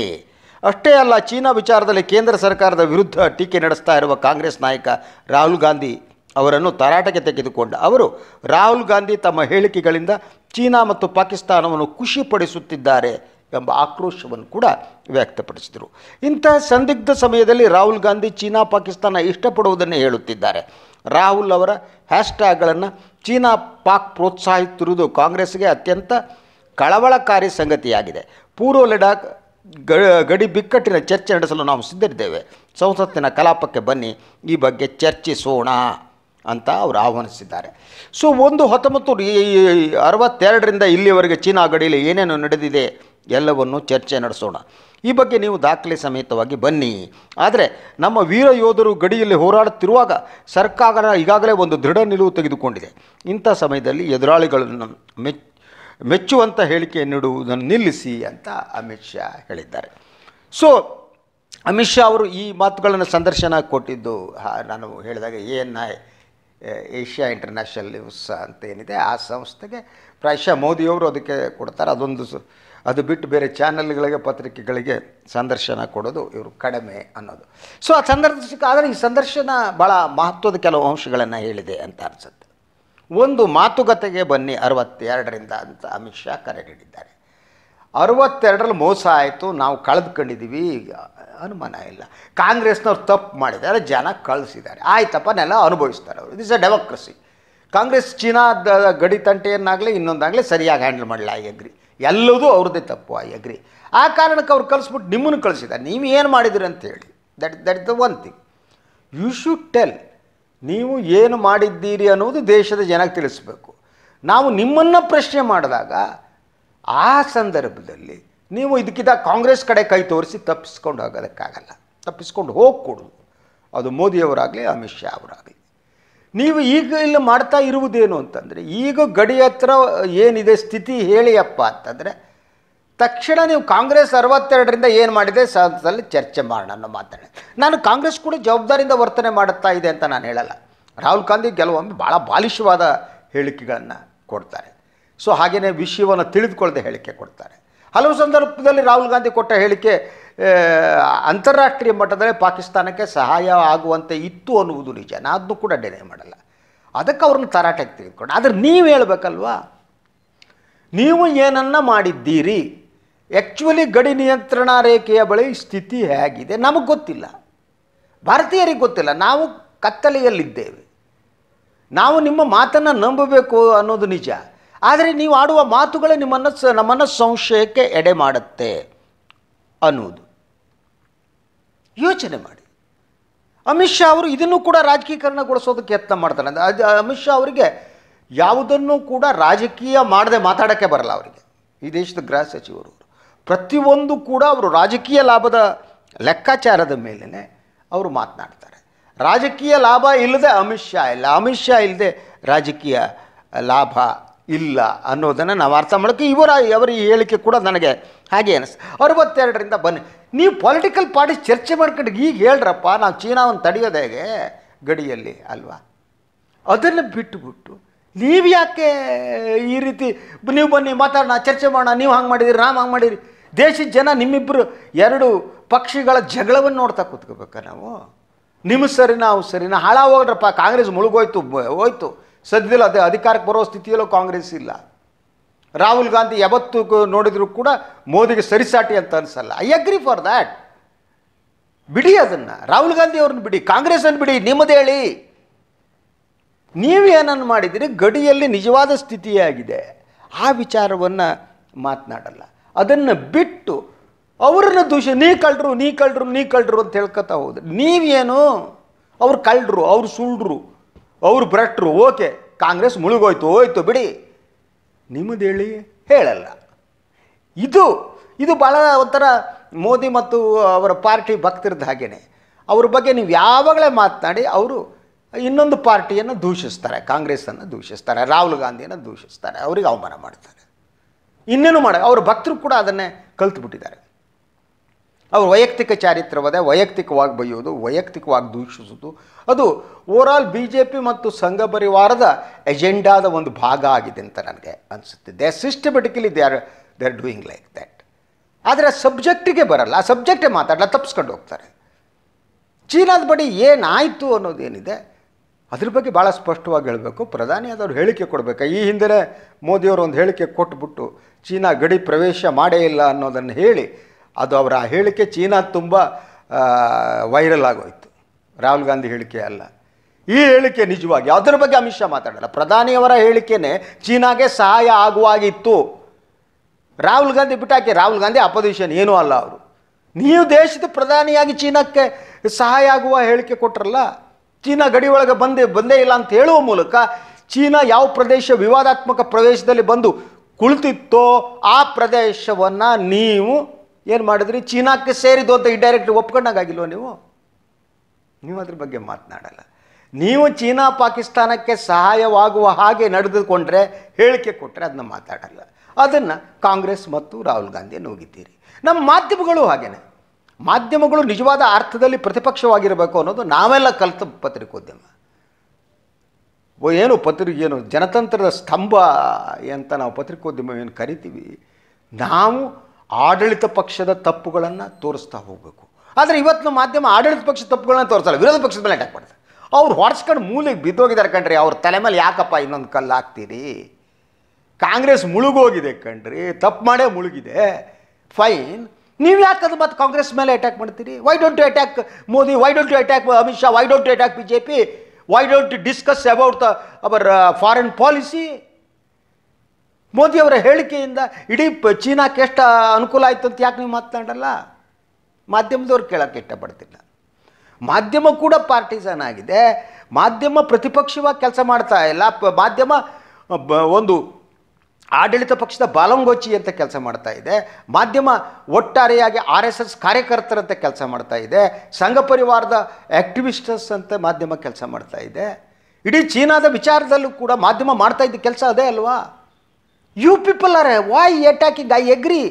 ಅಷ್ಟೇ ಅಲ್ಲ ಚೀನಾ ವಿಚಾರದಲ್ಲಿ ಕೇಂದ್ರ ಸರ್ಕಾರದ ವಿರುದ್ಧ ಟೀಕೆ ನಡೆಸ್ತಾ ಇರುವ ಕಾಂಗ್ರೆಸ್ ನಾಯಕ ರಾಹುಲ್ ಗಾಂಧಿ ಅವರನ್ನು ತರಾಟೆಗೆ ತೆಗೆದುಕೊಂಡ ಅವರು ರಾಹುಲ್ ಗಾಂಧಿ ತಮ್ಮ ಹೇಳಿಕೆಗಳಿಂದ ಚೀನಾ ಮತ್ತು ಪಾಕಿಸ್ತಾನವನ್ನು ಖುಷಿಪಡಿಸುತ್ತಿದ್ದಾರೆ ಎಂಬ ಆಕ್ರೋಶವನ್ನು ಕೂಡ ವ್ಯಕ್ತಪಡಿಸಿದರು ಇಂತಹ ಸಂದಿಗ್ಧ ಸಮಯದಲ್ಲಿ ರಾಹುಲ್ ಗಾಂಧಿ ಚೀನಾ ಪಾಕಿಸ್ತಾನ ಇಷ್ಟಪಡುವುದನ್ನೇ ಹೇಳುತ್ತಿದ್ದಾರೆ ರಾಹುಲ್ ಅವರ ಹ್ಯಾಶ್ಟ್ಯಾಗ್ಗಳನ್ನು ಚೀನಾ ಪಾಕ್ ಪ್ರೋತ್ಸಾಹಿಸುತ್ತಿರುವುದು ಕಾಂಗ್ರೆಸ್ಗೆ ಅತ್ಯಂತ ಕಳವಳಕಾರಿ ಸಂಗತಿಯಾಗಿದೆ ಪೂರ್ವ ಲಡಾಖ್ ಗಡಿ ಬಿಕ್ಕಟ್ಟಿನ ಚರ್ಚೆ ನಡೆಸಲು ನಾವು ಸಿದ್ಧರಿದ್ದೇವೆ ಸಂಸತ್ತಿನ ಕಲಾಪಕ್ಕೆ ಬನ್ನಿ ಈ ಬಗ್ಗೆ ಚರ್ಚಿಸೋಣ ಅಂತ ಅವರು ಆಹ್ವಾನಿಸಿದ್ದಾರೆ ಸೊ ಒಂದು ಹತ್ತೊಂಬತ್ತು ಅರವತ್ತೆರಡರಿಂದ ಇಲ್ಲಿಯವರೆಗೆ ಚೀನಾ ಗಡಿಯಲ್ಲಿ ಏನೇನು ನಡೆದಿದೆ ಎಲ್ಲವನ್ನು ಚರ್ಚೆ ನಡೆಸೋಣ ಈ ಬಗ್ಗೆ ನೀವು ದಾಖಲೆ ಸಮೇತವಾಗಿ ಬನ್ನಿ ಆದರೆ ನಮ್ಮ ವೀರ ಯೋಧರು ಗಡಿಯಲ್ಲಿ ಹೋರಾಡುತ್ತಿರುವಾಗ ಸರ್ಕಾರ ಈಗಾಗಲೇ ಒಂದು ದೃಢ ನಿಲುವು ತೆಗೆದುಕೊಂಡಿದೆ ಇಂಥ ಸಮಯದಲ್ಲಿ ಎದುರಾಳಿಗಳನ್ನು ಮೆಚ್ ಮೆಚ್ಚುವಂಥ ಹೇಳಿಕೆ ನೀಡುವುದನ್ನು ನಿಲ್ಲಿಸಿ ಅಂತ ಅಮಿತ್ ಶಾ ಹೇಳಿದ್ದಾರೆ ಸೊ ಅಮಿತ್ ಶಾ ಅವರು ಈ ಮಾತುಗಳನ್ನು ಸಂದರ್ಶನ ಕೊಟ್ಟಿದ್ದು ನಾನು ಹೇಳಿದಾಗ ಐ ಏಷ್ಯಾ ಇಂಟರ್ನ್ಯಾಷನಲ್ ನ್ಯೂಸ್ ಅಂತ ಏನಿದೆ ಆ ಸಂಸ್ಥೆಗೆ ಪ್ರಾಯಶಃ ಮೋದಿಯವರು ಅದಕ್ಕೆ ಕೊಡ್ತಾರೆ ಅದೊಂದು ಅದು ಬಿಟ್ಟು ಬೇರೆ ಚಾನೆಲ್ಗಳಿಗೆ ಪತ್ರಿಕೆಗಳಿಗೆ ಸಂದರ್ಶನ ಕೊಡೋದು ಇವರು ಕಡಿಮೆ ಅನ್ನೋದು ಸೊ ಆ ಸಂದರ್ಶಕ ಆದರೆ ಈ ಸಂದರ್ಶನ ಭಾಳ ಮಹತ್ವದ ಕೆಲವು ಅಂಶಗಳನ್ನು ಹೇಳಿದೆ ಅಂತ ಅನಿಸುತ್ತೆ ಒಂದು ಮಾತುಕತೆಗೆ ಬನ್ನಿ ಅರವತ್ತೆರಡರಿಂದ ಅಂತ ಅಮಿತ್ ಶಾ ಕರೆ ನೀಡಿದ್ದಾರೆ ಅರವತ್ತೆರಡರಲ್ಲಿ ಮೋಸ ಆಯಿತು ನಾವು ಕಳೆದುಕೊಂಡಿದ್ದೀವಿ ಅನುಮಾನ ಇಲ್ಲ ಕಾಂಗ್ರೆಸ್ನವ್ರು ತಪ್ಪು ಮಾಡಿದ್ದಾರೆ ಜನ ಕಳಿಸಿದ್ದಾರೆ ಆಯ್ತಪ್ಪ ನೆಲ ಅನುಭವಿಸ್ತಾರೆ ಅವರು ಇಸ್ ಅ ಡೆಮೊಕ್ರಸಿ ಕಾಂಗ್ರೆಸ್ ಚೀನಾದ ಗಡಿ ತಂಟೆಯನ್ನಾಗಲಿ ಇನ್ನೊಂದಾಗಲಿ ಸರಿಯಾಗಿ ಹ್ಯಾಂಡಲ್ ಮಾಡಲಿಲ್ಲ ಐ ಎಲ್ಲದೂ ಅವ್ರದ್ದೇ ತಪ್ಪು ಐ ಅಗ್ರಿ ಆ ಕಾರಣಕ್ಕೆ ಅವ್ರು ಕಲಿಸ್ಬಿಟ್ಟು ನಿಮ್ಮನ್ನು ಕಳಿಸಿದ ನೀವು ಏನು ಮಾಡಿದಿರಿ ಅಂತ ಹೇಳಿ that that the one thing you should tell ನೀವು ಏನು ಮಾಡಿದ್ದೀರಿ ಅನ್ನೋದು ದೇಶದ ಜನಕ್ಕೆ ತಿಳಿಸ್ಬೇಕು ನಾವು ನಿಮ್ಮನ್ನು ಪ್ರಶ್ನೆ ಮಾಡಿದಾಗ ಆ ಸಂದರ್ಭದಲ್ಲಿ ನೀವು ಇದಕ್ಕಿದ್ದ ಕಾಂಗ್ರೆಸ್ ಕಡೆ ಕೈ ತೋರಿಸಿ ತಪ್ಪಿಸ್ಕೊಂಡು ಹೋಗೋದಕ್ಕಾಗಲ್ಲ ತಪ್ಪಿಸ್ಕೊಂಡು ಹೋಗಕೂಡದು ಅದು ಮೋದಿಯವರಾಗಲಿ ಅಮಿತ್ ಶಾ ಅವರಾಗಲಿ ನೀವು ಈಗ ಇಲ್ಲಿ ಮಾಡ್ತಾ ಇರುವುದೇನು ಅಂತಂದರೆ ಈಗ ಗಡಿ ಹತ್ರ ಏನಿದೆ ಸ್ಥಿತಿ ಹೇಳಿಯಪ್ಪ ಅಂತಂದರೆ ತಕ್ಷಣ ನೀವು ಕಾಂಗ್ರೆಸ್ ಅರವತ್ತೆರಡರಿಂದ ಏನು ಮಾಡಿದೆ ಸದನದಲ್ಲಿ ಚರ್ಚೆ ಮಾಡೋಣ ಅನ್ನೋ ಮಾತಾಡಿ ನಾನು ಕಾಂಗ್ರೆಸ್ ಕೂಡ ಜವಾಬ್ದಾರಿಯಿಂದ ವರ್ತನೆ ಮಾಡುತ್ತಾ ಇದೆ ಅಂತ ನಾನು ಹೇಳಲ್ಲ ರಾಹುಲ್ ಗಾಂಧಿ ಕೆಲವೊಮ್ಮೆ ಭಾಳ ಬಾಲಿಷವಾದ ಹೇಳಿಕೆಗಳನ್ನು ಕೊಡ್ತಾರೆ ಸೊ ಹಾಗೆಯೇ ವಿಷಯವನ್ನು ತಿಳಿದುಕೊಳ್ಳದೆ ಹೇಳಿಕೆ ಕೊಡ್ತಾರೆ ಹಲವು ಸಂದರ್ಭದಲ್ಲಿ ರಾಹುಲ್ ಗಾಂಧಿ ಕೊಟ್ಟ ಹೇಳಿಕೆ ಅಂತಾರಾಷ್ಟ್ರೀಯ ಮಟ್ಟದಲ್ಲಿ ಪಾಕಿಸ್ತಾನಕ್ಕೆ ಸಹಾಯ ಆಗುವಂತೆ ಇತ್ತು ಅನ್ನುವುದು ನಿಜ ನಾ ಅದನ್ನು ಕೂಡ ಡಿನೈ ಮಾಡಲ್ಲ ಅದಕ್ಕೆ ಅವ್ರನ್ನ ತರಾಟೆಗೆ ತೆಗೆದುಕೊಂಡು ಆದರೆ ನೀವು ಹೇಳಬೇಕಲ್ವಾ ನೀವು ಏನನ್ನ ಮಾಡಿದ್ದೀರಿ ಆ್ಯಕ್ಚುಲಿ ಗಡಿ ನಿಯಂತ್ರಣ ರೇಖೆಯ ಬಳಿ ಸ್ಥಿತಿ ಹೇಗಿದೆ ನಮಗೆ ಗೊತ್ತಿಲ್ಲ ಭಾರತೀಯರಿಗೆ ಗೊತ್ತಿಲ್ಲ ನಾವು ಕತ್ತಲೆಯಲ್ಲಿದ್ದೇವೆ ನಾವು ನಿಮ್ಮ ಮಾತನ್ನು ನಂಬಬೇಕು ಅನ್ನೋದು ನಿಜ ಆದರೆ ನೀವು ಆಡುವ ಮಾತುಗಳೇ ನಿಮ್ಮನ್ನು ನಮ್ಮನ್ನು ಸಂಶಯಕ್ಕೆ ಎಡೆ ಮಾಡುತ್ತೆ ಅನ್ನೋದು ಯೋಚನೆ ಮಾಡಿ ಅಮಿತ್ ಶಾ ಅವರು ಇದನ್ನು ಕೂಡ ರಾಜಕೀಕರಣಗೊಳಿಸೋದಕ್ಕೆ ಯತ್ನ ಮಾಡ್ತಾರೆ ಅದು ಅಮಿತ್ ಶಾ ಅವರಿಗೆ ಯಾವುದನ್ನು ಕೂಡ ರಾಜಕೀಯ ಮಾಡದೆ ಮಾತಾಡೋಕ್ಕೆ ಬರಲ್ಲ ಅವರಿಗೆ ಈ ದೇಶದ ಗೃಹ ಸಚಿವರು ಪ್ರತಿಯೊಂದು ಕೂಡ ಅವರು ರಾಜಕೀಯ ಲಾಭದ ಲೆಕ್ಕಾಚಾರದ ಮೇಲೇ ಅವರು ಮಾತನಾಡ್ತಾರೆ ರಾಜಕೀಯ ಲಾಭ ಇಲ್ಲದೆ ಅಮಿತ್ ಶಾ ಇಲ್ಲ ಅಮಿತ್ ಶಾ ಇಲ್ಲದೆ ರಾಜಕೀಯ ಲಾಭ ಇಲ್ಲ ಅನ್ನೋದನ್ನು ನಾವು ಅರ್ಥ ಮಾಡೋಕ್ಕೆ ಇವರ ಅವರ ಈ ಹೇಳಿಕೆ ಕೂಡ ನನಗೆ ಹಾಗೆ ಅನಿಸ್ ಅರವತ್ತೆರಡರಿಂದ ಬನ್ನಿ ನೀವು ಪೊಲಿಟಿಕಲ್ ಪಾರ್ಟಿ ಚರ್ಚೆ ಮಾಡ್ಕೊಂಡು ಈಗ ಹೇಳ್ರಪ್ಪ ನಾವು ಚೀನಾವನ್ನು ತಡೆಯೋದು ಗಡಿಯಲ್ಲಿ ಅಲ್ವಾ ಅದನ್ನು ಬಿಟ್ಟುಬಿಟ್ಟು ನೀವು ಯಾಕೆ ಈ ರೀತಿ ನೀವು ಬನ್ನಿ ಮಾತಾಡೋಣ ಚರ್ಚೆ ಮಾಡೋಣ ನೀವು ಹಂಗೆ ಮಾಡಿದಿರಿ ನಾವು ಹಂಗೆ ಮಾಡಿದಿರಿ ದೇಶದ ಜನ ನಿಮ್ಮಿಬ್ಬರು ಎರಡು ಪಕ್ಷಿಗಳ ಜಗಳವನ್ನು ನೋಡ್ತಾ ಕೂತ್ಕೋಬೇಕಾ ನಾವು ನಿಮ್ಮ ಸರಿನಾ ಅವು ಸರಿನಾ ಹಾಳಾಗೋಗ್ರಪ್ಪ ಕಾಂಗ್ರೆಸ್ ಮುಳುಗೋಯ್ತು ಹೋಯ್ತು ಸದ್ಯದಲ್ಲಿ ಅದೇ ಅಧಿಕಾರಕ್ಕೆ ಬರೋ ಸ್ಥಿತಿಯಲ್ಲೂ ಕಾಂಗ್ರೆಸ್ ಇಲ್ಲ ರಾಹುಲ್ ಗಾಂಧಿ ಯಾವತ್ತು ನೋಡಿದರೂ ಕೂಡ ಮೋದಿಗೆ ಸರಿಸಾಟಿ ಅಂತ ಅನಿಸಲ್ಲ ಐ ಅಗ್ರಿ ಫಾರ್ ದ್ಯಾಟ್ ಬಿಡಿ ಅದನ್ನು ರಾಹುಲ್ ಗಾಂಧಿ ಅವ್ರನ್ನ ಬಿಡಿ ಕಾಂಗ್ರೆಸ್ಸನ್ನು ಬಿಡಿ ನಿಮ್ಮದು ಹೇಳಿ ನೀವು ಏನನ್ನು ಮಾಡಿದಿರಿ ಗಡಿಯಲ್ಲಿ ನಿಜವಾದ ಸ್ಥಿತಿಯಾಗಿದೆ ಆ ವಿಚಾರವನ್ನು ಮಾತನಾಡಲ್ಲ ಅದನ್ನು ಬಿಟ್ಟು ಅವ್ರನ್ನ ದೂಷ ನೀ ಕಳ್ಳರು ನೀ ಕಳ್ಳರು ನೀ ಕಳ್ಳರು ಅಂತ ಹೇಳ್ಕೊತಾ ಹೋದ್ರಿ ನೀವೇನು ಅವ್ರು ಕಳ್ಳರು ಅವ್ರು ಸುಳ್ಳರು ಅವರು ಭ್ರಷ್ಟರು ಓಕೆ ಕಾಂಗ್ರೆಸ್ ಮುಳುಗೋಯ್ತು ಹೋಯ್ತು ಬಿಡಿ ನಿಮ್ಮದೇಳಿ ಹೇಳಲ್ಲ ಇದು ಇದು ಭಾಳ ಒಂಥರ ಮೋದಿ ಮತ್ತು ಅವರ ಪಾರ್ಟಿ ಭಕ್ತರದ ಹಾಗೇನೆ ಅವ್ರ ಬಗ್ಗೆ ನೀವು ಯಾವಾಗಲೇ ಮಾತನಾಡಿ ಅವರು ಇನ್ನೊಂದು ಪಾರ್ಟಿಯನ್ನು ದೂಷಿಸ್ತಾರೆ ಕಾಂಗ್ರೆಸ್ಸನ್ನು ದೂಷಿಸ್ತಾರೆ ರಾಹುಲ್ ಗಾಂಧಿಯನ್ನು ದೂಷಿಸ್ತಾರೆ ಅವ್ರಿಗೆ ಅವಮಾನ ಮಾಡ್ತಾರೆ ಇನ್ನೇನು ಮಾಡ ಅವ್ರ ಭಕ್ತರು ಕೂಡ ಅದನ್ನೇ ಕಲ್ತು ಬಿಟ್ಟಿದ್ದಾರೆ ಅವ್ರ ವೈಯಕ್ತಿಕ ಚಾರಿತ್ರವಾದ ವೈಯಕ್ತಿಕವಾಗಿ ಬೈಯೋದು ವೈಯಕ್ತಿಕವಾಗಿ ದೂಷಿಸೋದು ಅದು ಆಲ್ ಬಿ ಜೆ ಪಿ ಮತ್ತು ಸಂಘ ಪರಿವಾರದ ಎಜೆಂಡಾದ ಒಂದು ಭಾಗ ಆಗಿದೆ ಅಂತ ನನಗೆ ಅನಿಸುತ್ತೆ they systematically they are they are doing like that ಆದರೆ ಆ ಸಬ್ಜೆಕ್ಟಿಗೆ ಬರಲ್ಲ ಆ ಸಬ್ಜೆಕ್ಟೇ ಮಾತಾಡಲ್ಲ ತಪ್ಪಿಸ್ಕೊಂಡು ಹೋಗ್ತಾರೆ ಚೀನಾದ ಬಡಿ ಏನಾಯಿತು ಅನ್ನೋದೇನಿದೆ ಅದ್ರ ಬಗ್ಗೆ ಭಾಳ ಸ್ಪಷ್ಟವಾಗಿ ಹೇಳಬೇಕು ಪ್ರಧಾನಿ ಹೇಳಿಕೆ ಕೊಡಬೇಕು ಈ ಹಿಂದೆ ಮೋದಿಯವರು ಒಂದು ಹೇಳಿಕೆ ಕೊಟ್ಬಿಟ್ಟು ಚೀನಾ ಗಡಿ ಪ್ರವೇಶ ಮಾಡೇ ಇಲ್ಲ ಅನ್ನೋದನ್ನು ಹೇಳಿ ಅದು ಅವರ ಹೇಳಿಕೆ ಚೀನಾ ತುಂಬ ವೈರಲ್ ಆಗೋಯಿತು ರಾಹುಲ್ ಗಾಂಧಿ ಹೇಳಿಕೆ ಅಲ್ಲ ಈ ಹೇಳಿಕೆ ನಿಜವಾಗಿ ಅದರ ಬಗ್ಗೆ ಅಮಿತ್ ಶಾ ಮಾತಾಡಲ್ಲ ಪ್ರಧಾನಿಯವರ ಹೇಳಿಕೆನೇ ಚೀನಾಗೆ ಸಹಾಯ ಆಗುವಾಗಿತ್ತು ರಾಹುಲ್ ಗಾಂಧಿ ಬಿಟ್ಟಾಕಿ ರಾಹುಲ್ ಗಾಂಧಿ ಅಪೋಸಿಷನ್ ಏನೂ ಅಲ್ಲ ಅವರು ನೀವು ದೇಶದ ಪ್ರಧಾನಿಯಾಗಿ ಚೀನಾಕ್ಕೆ ಸಹಾಯ ಆಗುವ ಹೇಳಿಕೆ ಕೊಟ್ಟರಲ್ಲ ಚೀನಾ ಗಡಿ ಒಳಗೆ ಬಂದೇ ಬಂದೇ ಇಲ್ಲ ಅಂತ ಹೇಳುವ ಮೂಲಕ ಚೀನಾ ಯಾವ ಪ್ರದೇಶ ವಿವಾದಾತ್ಮಕ ಪ್ರದೇಶದಲ್ಲಿ ಬಂದು ಕುಳಿತಿತ್ತೋ ಆ ಪ್ರದೇಶವನ್ನು ನೀವು ಏನು ಮಾಡಿದ್ರಿ ಚೀನಾಕ್ಕೆ ಸೇರಿದ್ದು ಅಂತ ಡೈರೆಕ್ಟ್ ಒಪ್ಕೊಂಡಾಗಿಲ್ವ ನೀವು ನೀವು ಅದ್ರ ಬಗ್ಗೆ ಮಾತನಾಡಲ್ಲ ನೀವು ಚೀನಾ ಪಾಕಿಸ್ತಾನಕ್ಕೆ ಸಹಾಯವಾಗುವ ಹಾಗೆ ನಡೆದುಕೊಂಡ್ರೆ ಹೇಳಿಕೆ ಕೊಟ್ಟರೆ ಅದನ್ನ ಮಾತಾಡಲ್ಲ ಅದನ್ನು ಕಾಂಗ್ರೆಸ್ ಮತ್ತು ರಾಹುಲ್ ಗಾಂಧಿ ನೋಗಿದ್ದೀರಿ ನಮ್ಮ ಮಾಧ್ಯಮಗಳು ಹಾಗೇನೆ ಮಾಧ್ಯಮಗಳು ನಿಜವಾದ ಅರ್ಥದಲ್ಲಿ ಪ್ರತಿಪಕ್ಷವಾಗಿರಬೇಕು ಅನ್ನೋದು ನಾವೆಲ್ಲ ಕಲಿತ ಪತ್ರಿಕೋದ್ಯಮ ಓ ಏನು ಪತ್ರಿಕೆ ಏನು ಜನತಂತ್ರದ ಸ್ತಂಭ ಅಂತ ನಾವು ಪತ್ರಿಕೋದ್ಯಮ ಏನು ಕರಿತೀವಿ ನಾವು ಆಡಳಿತ ಪಕ್ಷದ ತಪ್ಪುಗಳನ್ನು ತೋರಿಸ್ತಾ ಹೋಗಬೇಕು ಆದರೆ ಇವತ್ತಿನ ಮಾಧ್ಯಮ ಆಡಳಿತ ಪಕ್ಷದ ತಪ್ಪುಗಳನ್ನ ತೋರಿಸಲ್ಲ ವಿರೋಧ ಪಕ್ಷದ ಮೇಲೆ ಅಟ್ಯಾಕ್ ಮಾಡ್ತಾರೆ ಅವ್ರು ಹೊಡ್ಸ್ಕೊಂಡು ಮೂಲೆಗೆ ಬಿದ್ದೋಗಿದ್ದಾರೆ ಕಣ್ರಿ ಅವ್ರ ತಲೆ ಮೇಲೆ ಯಾಕಪ್ಪ ಇನ್ನೊಂದು ಕಲ್ಲು ಹಾಕ್ತೀರಿ ಕಾಂಗ್ರೆಸ್ ಮುಳುಗೋಗಿದೆ ಕಣ್ರಿ ತಪ್ಪು ಮಾಡೇ ಮುಳುಗಿದೆ ಫೈನ್ ನೀವು ಯಾಕೆ ಅದು ಮತ್ತೆ ಕಾಂಗ್ರೆಸ್ ಮೇಲೆ ಅಟ್ಯಾಕ್ ಮಾಡ್ತೀರಿ why don't you attack Modi why don't you attack Amit Shah why don't you attack B J P why don't discuss about our foreign policy ಮೋದಿಯವರ ಹೇಳಿಕೆಯಿಂದ ಇಡೀ ಚೀನಾಕ್ಕೆ ಎಷ್ಟು ಅನುಕೂಲ ಆಯಿತು ಅಂತ ಯಾಕೆ ನೀವು ಮಾತನಾಡಲ್ಲ ಮಾಧ್ಯಮದವ್ರು ಕೇಳೋಕ್ಕೆ ಇಷ್ಟಪಡ್ತಿಲ್ಲ ಮಾಧ್ಯಮ ಕೂಡ ಪಾರ್ಟಿಸನ್ ಆಗಿದೆ ಮಾಧ್ಯಮ ಪ್ರತಿಪಕ್ಷವಾಗಿ ಕೆಲಸ ಮಾಡ್ತಾ ಇಲ್ಲ ಮಾಧ್ಯಮ ಒಂದು ಆಡಳಿತ ಪಕ್ಷದ ಬಾಲಂಗೋಚಿ ಅಂತ ಕೆಲಸ ಮಾಡ್ತಾ ಇದೆ ಮಾಧ್ಯಮ ಒಟ್ಟಾರೆಯಾಗಿ ಆರ್ ಎಸ್ ಎಸ್ ಕಾರ್ಯಕರ್ತರಂತೆ ಕೆಲಸ ಮಾಡ್ತಾ ಇದೆ ಸಂಘ ಪರಿವಾರದ ಆ್ಯಕ್ಟಿವಿಸ್ಟಸ್ ಅಂತ ಮಾಧ್ಯಮ ಕೆಲಸ ಮಾಡ್ತಾ ಇದೆ ಇಡೀ ಚೀನಾದ ವಿಚಾರದಲ್ಲೂ ಕೂಡ ಮಾಧ್ಯಮ ಮಾಡ್ತಾ ಇದ್ದ ಕೆಲಸ ಅದೇ ಅಲ್ವಾ you people are why attacking I agree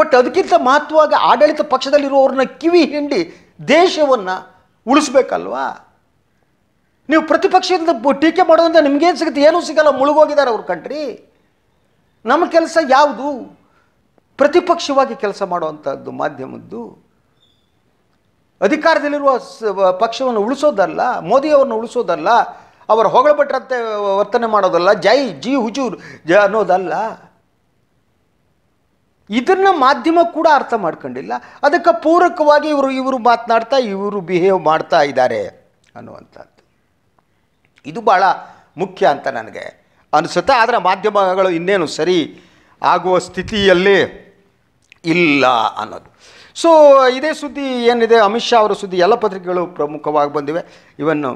but ಅದಕ್ಕಿಂತ ಮಹತ್ವವಾಗಿ ಆಡಳಿತ ಪಕ್ಷದಲ್ಲಿರುವವ್ರನ್ನ ಕಿವಿ ಹಿಂಡಿ ದೇಶವನ್ನು ಉಳಿಸ್ಬೇಕಲ್ವಾ ನೀವು ಪ್ರತಿಪಕ್ಷದಿಂದ ಟೀಕೆ ಮಾಡೋದ್ರಿಂದ ನಿಮಗೇನು ಸಿಗುತ್ತೆ ಏನೂ ಸಿಗಲ್ಲ ಮುಳುಗೋಗಿದ್ದಾರೆ ಅವ್ರ ಕಂಟ್ರಿ ನಮ್ಮ ಕೆಲಸ ಯಾವುದು ಪ್ರತಿಪಕ್ಷವಾಗಿ ಕೆಲಸ ಮಾಡುವಂಥದ್ದು ಮಾಧ್ಯಮದ್ದು ಅಧಿಕಾರದಲ್ಲಿರುವ ಪಕ್ಷವನ್ನು ಉಳಿಸೋದಲ್ಲ ಮೋದಿಯವರನ್ನು ಉಳಿಸೋದಲ್ಲ ಅವರು ಹೊಗಳಭಟ್ರಂತೆ ವರ್ತನೆ ಮಾಡೋದಲ್ಲ ಜೈ ಜಿ ಹುಜೂರ್ ಜ ಅನ್ನೋದಲ್ಲ ಇದನ್ನ ಮಾಧ್ಯಮ ಕೂಡ ಅರ್ಥ ಮಾಡ್ಕೊಂಡಿಲ್ಲ ಅದಕ್ಕೆ ಪೂರಕವಾಗಿ ಇವರು ಇವರು ಮಾತನಾಡ್ತಾ ಇವರು ಬಿಹೇವ್ ಮಾಡ್ತಾ ಇದ್ದಾರೆ ಅನ್ನುವಂಥದ್ದು ಇದು ಭಾಳ ಮುಖ್ಯ ಅಂತ ನನಗೆ ಅನಿಸುತ್ತೆ ಆದರೆ ಮಾಧ್ಯಮಗಳು ಇನ್ನೇನು ಸರಿ ಆಗುವ ಸ್ಥಿತಿಯಲ್ಲಿ ಇಲ್ಲ ಅನ್ನೋದು ಸೊ ಇದೇ ಸುದ್ದಿ ಏನಿದೆ ಅಮಿತ್ ಶಾ ಅವರ ಸುದ್ದಿ ಎಲ್ಲ ಪತ್ರಿಕೆಗಳು ಪ್ರಮುಖವಾಗಿ ಬಂದಿವೆ ಇವನ್ನು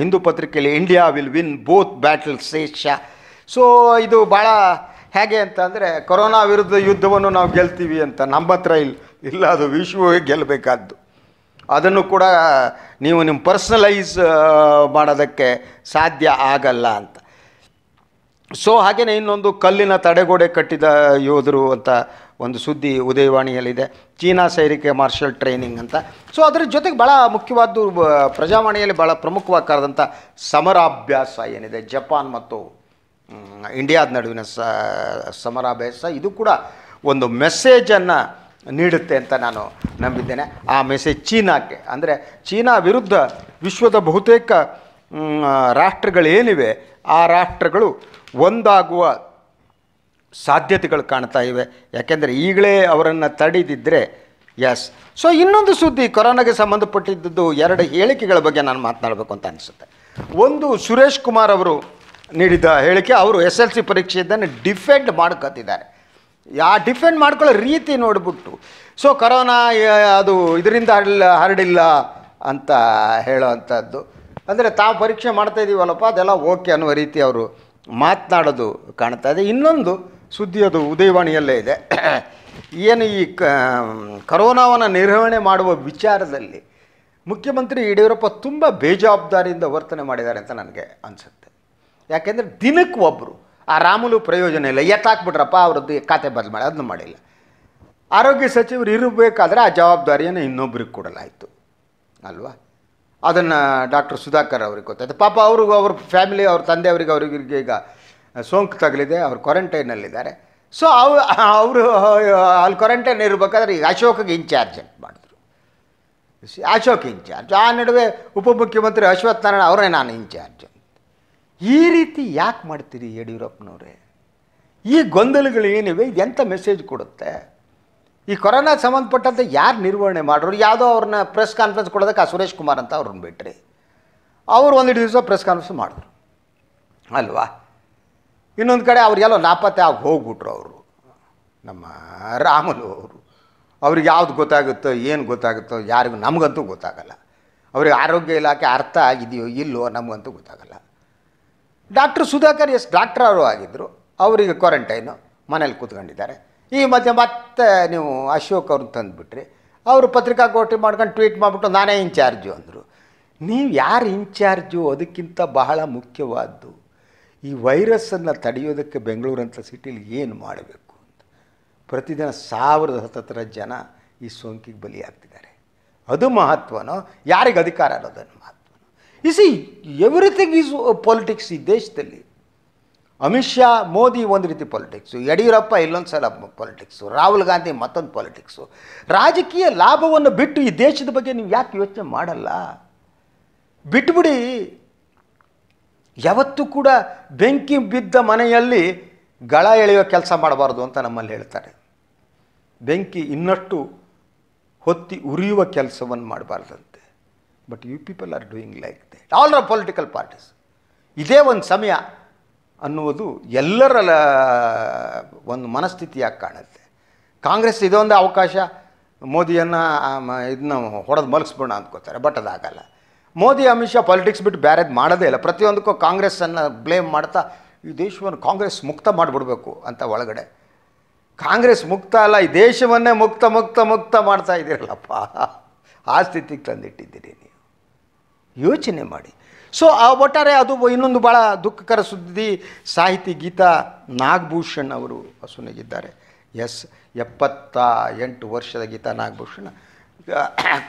ಹಿಂದೂ ಪತ್ರಿಕೆಯಲ್ಲಿ India will win both battle ಸೇಷ ಸೊ ಇದು ಭಾಳ ಹೇಗೆ ಅಂತ ಅಂದರೆ ಕೊರೋನಾ ವಿರುದ್ಧ ಯುದ್ಧವನ್ನು ನಾವು ಗೆಲ್ತೀವಿ ಅಂತ ನಮ್ಮ ಹತ್ರ ಇಲ್ಲ ಇಲ್ಲ ಅದು ವಿಶ್ವವೇ ಗೆಲ್ಲಬೇಕಾದ್ದು ಅದನ್ನು ಕೂಡ ನೀವು ನಿಮ್ಮ ಪರ್ಸ್ನಲೈಸ್ ಮಾಡೋದಕ್ಕೆ ಸಾಧ್ಯ ಆಗಲ್ಲ ಅಂತ ಸೊ ಹಾಗೆಯೇ ಇನ್ನೊಂದು ಕಲ್ಲಿನ ತಡೆಗೋಡೆ ಕಟ್ಟಿದ ಯೋಧರು ಅಂತ ಒಂದು ಸುದ್ದಿ ಉದಯವಾಣಿಯಲ್ಲಿದೆ ಚೀನಾ ಸೈನಿಕ ಮಾರ್ಷಲ್ ಟ್ರೈನಿಂಗ್ ಅಂತ ಸೊ ಅದರ ಜೊತೆಗೆ ಭಾಳ ಮುಖ್ಯವಾದ್ದು ಪ್ರಜಾವಾಣಿಯಲ್ಲಿ ಭಾಳ ಪ್ರಮುಖವಾದಂಥ ಸಮರಾಭ್ಯಾಸ ಏನಿದೆ ಜಪಾನ್ ಮತ್ತು ಇಂಡಿಯಾದ ನಡುವಿನ ಸಮರಾಭ್ಯಾಸ ಇದು ಕೂಡ ಒಂದು ಮೆಸೇಜನ್ನು ನೀಡುತ್ತೆ ಅಂತ ನಾನು ನಂಬಿದ್ದೇನೆ ಆ ಮೆಸೇಜ್ ಚೀನಾಕ್ಕೆ ಅಂದರೆ ಚೀನಾ ವಿರುದ್ಧ ವಿಶ್ವದ ಬಹುತೇಕ ರಾಷ್ಟ್ರಗಳೇನಿವೆ ಆ ರಾಷ್ಟ್ರಗಳು ಒಂದಾಗುವ ಸಾಧ್ಯತೆಗಳು ಕಾಣ್ತಾ ಇವೆ ಯಾಕೆಂದರೆ ಈಗಲೇ ಅವರನ್ನು ತಡೆದಿದ್ದರೆ ಎಸ್ ಸೊ ಇನ್ನೊಂದು ಸುದ್ದಿ ಕೊರೋನಾಗೆ ಸಂಬಂಧಪಟ್ಟಿದ್ದು ಎರಡು ಹೇಳಿಕೆಗಳ ಬಗ್ಗೆ ನಾನು ಮಾತನಾಡಬೇಕು ಅಂತ ಅನಿಸುತ್ತೆ ಒಂದು ಸುರೇಶ್ ಕುಮಾರ್ ಅವರು ನೀಡಿದ ಹೇಳಿಕೆ ಅವರು ಎಸ್ ಎಲ್ ಸಿ ಪರೀಕ್ಷೆಯನ್ನು ಡಿಫೆಂಡ್ ಮಾಡ್ಕೊತಿದ್ದಾರೆ ಆ ಡಿಫೆಂಡ್ ಮಾಡ್ಕೊಳ್ಳೋ ರೀತಿ ನೋಡಿಬಿಟ್ಟು ಸೊ ಕರೋನಾ ಅದು ಇದರಿಂದ ಹರಡಿಲ್ಲ ಹರಡಿಲ್ಲ ಅಂತ ಹೇಳೋವಂಥದ್ದು ಅಂದರೆ ತಾವು ಪರೀಕ್ಷೆ ಮಾಡ್ತಾ ಇದ್ದೀವಲ್ಲಪ್ಪ ಅದೆಲ್ಲ ಓಕೆ ಅನ್ನುವ ರೀತಿ ಅವರು ಮಾತನಾಡೋದು ಕಾಣ್ತಾ ಇದೆ ಇನ್ನೊಂದು ಸುದ್ದಿ ಅದು ಉದಯವಾಣಿಯಲ್ಲೇ ಇದೆ ಏನು ಈ ಕರೋನಾವನ್ನು ನಿರ್ವಹಣೆ ಮಾಡುವ ವಿಚಾರದಲ್ಲಿ ಮುಖ್ಯಮಂತ್ರಿ ಯಡಿಯೂರಪ್ಪ ತುಂಬ ಬೇಜವಾಬ್ದಾರಿಯಿಂದ ವರ್ತನೆ ಮಾಡಿದ್ದಾರೆ ಅಂತ ನನಗೆ ಅನಿಸುತ್ತೆ ಯಾಕೆಂದರೆ ದಿನಕ್ಕೆ ಒಬ್ಬರು ಆ ರಾಮುಲು ಪ್ರಯೋಜನ ಇಲ್ಲ ಎತ್ತಾಕ್ಬಿಟ್ರಪ್ಪ ಅವರದ್ದು ಖಾತೆ ಬದಲು ಮಾಡಿ ಅದನ್ನು ಮಾಡಿಲ್ಲ ಆರೋಗ್ಯ ಸಚಿವರು ಇರಬೇಕಾದ್ರೆ ಆ ಜವಾಬ್ದಾರಿಯನ್ನು ಇನ್ನೊಬ್ಬರಿಗೆ ಕೊಡಲಾಯಿತು ಅಲ್ವಾ ಅದನ್ನು ಡಾಕ್ಟರ್ ಸುಧಾಕರ್ ಅವ್ರಿಗೆ ಗೊತ್ತಾಯ್ತು ಪಾಪ ಅವ್ರಿಗೂ ಅವ್ರ ಫ್ಯಾಮಿಲಿ ಅವ್ರ ತಂದೆಯವ್ರಿಗೆ ಅವರಿಗೆ ಈಗ ಸೋಂಕು ತಗಲಿದೆ ಅವ್ರು ಕ್ವಾರಂಟೈನಲ್ಲಿದ್ದಾರೆ ಸೊ ಅವು ಅವರು ಅಲ್ಲಿ ಕ್ವಾರಂಟೈನ್ ಇರಬೇಕಾದ್ರೆ ಈಗ ಅಶೋಕ್ಗೆ ಇನ್ಚಾರ್ಜ್ ಅಂತ ಮಾಡಿದ್ರು ಅಶೋಕ್ ಇನ್ಚಾರ್ಜ್ ಆ ನಡುವೆ ಉಪಮುಖ್ಯಮಂತ್ರಿ ಅಶ್ವಥ್ ನಾರಾಯಣ ಅವರೇ ನಾನು ಇನ್ಚಾರ್ಜ್ ಈ ರೀತಿ ಯಾಕೆ ಮಾಡ್ತೀರಿ ಯಡಿಯೂರಪ್ಪನವರೇ ಈ ಗೊಂದಲಗಳು ಏನಿವೆ ಎಂಥ ಮೆಸೇಜ್ ಕೊಡುತ್ತೆ ಈ ಕೊರೋನಾ ಸಂಬಂಧಪಟ್ಟಂತೆ ಯಾರು ನಿರ್ವಹಣೆ ಮಾಡೋರು ಯಾವುದೋ ಅವ್ರನ್ನ ಪ್ರೆಸ್ ಕಾನ್ಫರೆನ್ಸ್ ಕೊಡೋದಕ್ಕೆ ಆ ಸುರೇಶ್ ಕುಮಾರ್ ಅಂತ ಅವ್ರನ್ನ ಬಿಟ್ಟರೆ ಅವರು ಒಂದೆರಡು ದಿವಸ ಪ್ರೆಸ್ ಕಾನ್ಫರೆನ್ಸ್ ಮಾಡಿದ್ರು ಅಲ್ವಾ ಇನ್ನೊಂದು ಕಡೆ ಅವ್ರಿಗೆಲ್ಲೋ ನಾಪತ್ತೆ ಆಗಿ ಹೋಗ್ಬಿಟ್ರು ಅವರು ನಮ್ಮ ರಾಮನು ಅವರು ಅವ್ರಿಗೆ ಯಾವ್ದು ಗೊತ್ತಾಗುತ್ತೋ ಏನು ಗೊತ್ತಾಗುತ್ತೋ ಯಾರಿಗೂ ನಮಗಂತೂ ಗೊತ್ತಾಗಲ್ಲ ಅವ್ರಿಗೆ ಆರೋಗ್ಯ ಇಲಾಖೆ ಅರ್ಥ ಆಗಿದೆಯೋ ಇಲ್ಲೋ ನಮಗಂತೂ ಗೊತ್ತಾಗಲ್ಲ ಡಾಕ್ಟರ್ ಸುಧಾಕರ್ ಎಸ್ ಡಾಕ್ಟರ್ ಅವರು ಆಗಿದ್ದರು ಅವರಿಗೆ ಕ್ವಾರಂಟೈನು ಮನೇಲಿ ಕೂತ್ಕೊಂಡಿದ್ದಾರೆ ಈ ಮಧ್ಯೆ ಮತ್ತೆ ನೀವು ಅಶೋಕ್ ಅವ್ರನ್ನ ತಂದುಬಿಟ್ರಿ ಅವರು ಪತ್ರಿಕಾಗೋಷ್ಠಿ ಮಾಡ್ಕೊಂಡು ಟ್ವೀಟ್ ಮಾಡಿಬಿಟ್ಟು ನಾನೇ ಇನ್ಚಾರ್ಜು ಅಂದರು ನೀವು ಯಾರು ಇನ್ಚಾರ್ಜು ಅದಕ್ಕಿಂತ ಬಹಳ ಮುಖ್ಯವಾದ್ದು ಈ ವೈರಸ್ಸನ್ನು ತಡೆಯೋದಕ್ಕೆ ಬೆಂಗಳೂರಂಥ ಸಿಟಿಲಿ ಏನು ಮಾಡಬೇಕು ಅಂತ ಪ್ರತಿದಿನ ಸಾವಿರದ ಹತ್ತತ್ರ ಜನ ಈ ಸೋಂಕಿಗೆ ಬಲಿಯಾಗ್ತಿದ್ದಾರೆ ಅದು ಮಹತ್ವನೋ ಯಾರಿಗೆ ಅಧಿಕಾರ ಅನ್ನೋದನ್ನು ಮಹತ್ವ ಇಸಿ ಎವ್ರಿಥಿಂಗ್ ಈಸ್ ಪಾಲಿಟಿಕ್ಸ್ ಈ ದೇಶದಲ್ಲಿ ಅಮಿತ್ ಶಾ ಮೋದಿ ಒಂದು ರೀತಿ ಪಾಲಿಟಿಕ್ಸು ಯಡಿಯೂರಪ್ಪ ಇಲ್ಲೊಂದು ಸಲ ಪಾಲಿಟಿಕ್ಸು ರಾಹುಲ್ ಗಾಂಧಿ ಮತ್ತೊಂದು ಪಾಲಿಟಿಕ್ಸು ರಾಜಕೀಯ ಲಾಭವನ್ನು ಬಿಟ್ಟು ಈ ದೇಶದ ಬಗ್ಗೆ ನೀವು ಯಾಕೆ ಯೋಚನೆ ಮಾಡಲ್ಲ ಬಿಟ್ಬಿಡಿ ಯಾವತ್ತೂ ಕೂಡ ಬೆಂಕಿ ಬಿದ್ದ ಮನೆಯಲ್ಲಿ ಗಳ ಎಳೆಯೋ ಕೆಲಸ ಮಾಡಬಾರ್ದು ಅಂತ ನಮ್ಮಲ್ಲಿ ಹೇಳ್ತಾರೆ ಬೆಂಕಿ ಇನ್ನಷ್ಟು ಹೊತ್ತಿ ಉರಿಯುವ ಕೆಲಸವನ್ನು ಮಾಡಬಾರ್ದಂತೆ but you people are doing like that all are political parties ಇದೇ ಒಂದು ಸಮಯ ಅನ್ನುವುದು ಎಲ್ಲರ ಒಂದು ಮನಸ್ಥಿತಿಯಾಗಿ ಕಾಣುತ್ತೆ ಕಾಂಗ್ರೆಸ್ ಇದೊಂದು ಅವಕಾಶ ಮೋದಿಯನ್ನು ಇದನ್ನ ಹೊಡೆದು ಮಲಗಿಸ್ಬೋಣ ಅಂದ್ಕೋತಾರೆ ಬಟ್ ಅದಾಗಲ್ಲ ಮೋದಿ ಅಮಿತ್ ಶಾ ಪಾಲಿಟಿಕ್ಸ್ ಬಿಟ್ಟು ಬೇರೆದು ಮಾಡೋದೇ ಇಲ್ಲ ಪ್ರತಿಯೊಂದಕ್ಕೂ ಕಾಂಗ್ರೆಸ್ಸನ್ನು ಬ್ಲೇಮ್ ಮಾಡ್ತಾ ಈ ದೇಶವನ್ನು ಕಾಂಗ್ರೆಸ್ ಮುಕ್ತ ಮಾಡಿಬಿಡ್ಬೇಕು ಅಂತ ಒಳಗಡೆ ಕಾಂಗ್ರೆಸ್ ಮುಕ್ತ ಅಲ್ಲ ಈ ದೇಶವನ್ನೇ ಮುಕ್ತ ಮುಕ್ತ ಮುಕ್ತ ಮಾಡ್ತಾ ಇದ್ದೀರಲ್ಲಪ್ಪ ಆ ಸ್ಥಿತಿಗೆ ತಂದಿಟ್ಟಿದ್ದೀರಿ ನೀವು ಯೋಚನೆ ಮಾಡಿ ಸೊ ಆ ಒಟ್ಟಾರೆ ಅದು ಇನ್ನೊಂದು ಭಾಳ ದುಃಖಕರ ಸುದ್ದಿ ಸಾಹಿತಿ ಗೀತಾ ನಾಗಭೂಷಣ್ ಅವರು ಹಸುನಿಗಿದ್ದಾರೆ ಎಸ್ ಎಪ್ಪತ್ತ ಎಂಟು ವರ್ಷದ ಗೀತಾ ನಾಗಭೂಷಣ